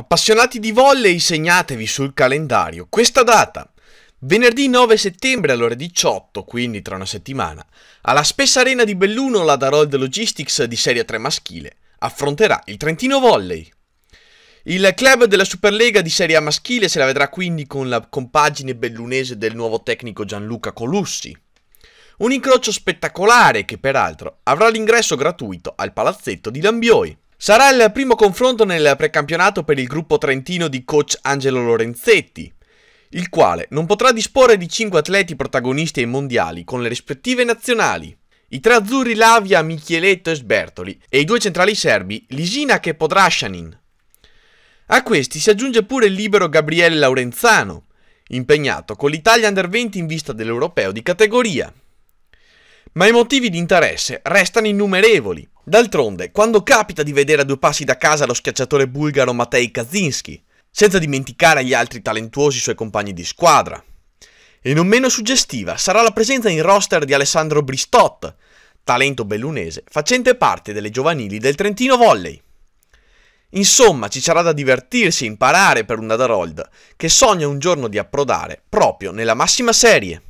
Appassionati di volley, segnatevi sul calendario questa data. Venerdì 9 settembre alle ore 18, quindi tra una settimana, alla spessa arena di Belluno la Darold Logistics di Serie 3 maschile affronterà il Trentino Volley. Il club della Superlega di Serie A maschile se la vedrà quindi con la compagine bellunese del nuovo tecnico Gianluca Colussi. Un incrocio spettacolare che peraltro avrà l'ingresso gratuito al palazzetto di Lambioi. Sarà il primo confronto nel precampionato per il gruppo trentino di coach Angelo Lorenzetti, il quale non potrà disporre di 5 atleti protagonisti ai mondiali con le rispettive nazionali. I tre azzurri Lavia, Micheletto e Sbertoli e i due centrali serbi Lisinac e Podrashanin. A questi si aggiunge pure il libero Gabriele Laurenzano, impegnato con l'Italia Under 20 in vista dell'Europeo di categoria. Ma i motivi di interesse restano innumerevoli. D'altronde, quando capita di vedere a due passi da casa lo schiacciatore bulgaro Matei Kaczynski, senza dimenticare gli altri talentuosi suoi compagni di squadra. E non meno suggestiva sarà la presenza in roster di Alessandro Bristot, talento bellunese facente parte delle giovanili del Trentino Volley. Insomma, ci sarà da divertirsi e imparare per un Nadarold che sogna un giorno di approdare proprio nella massima serie.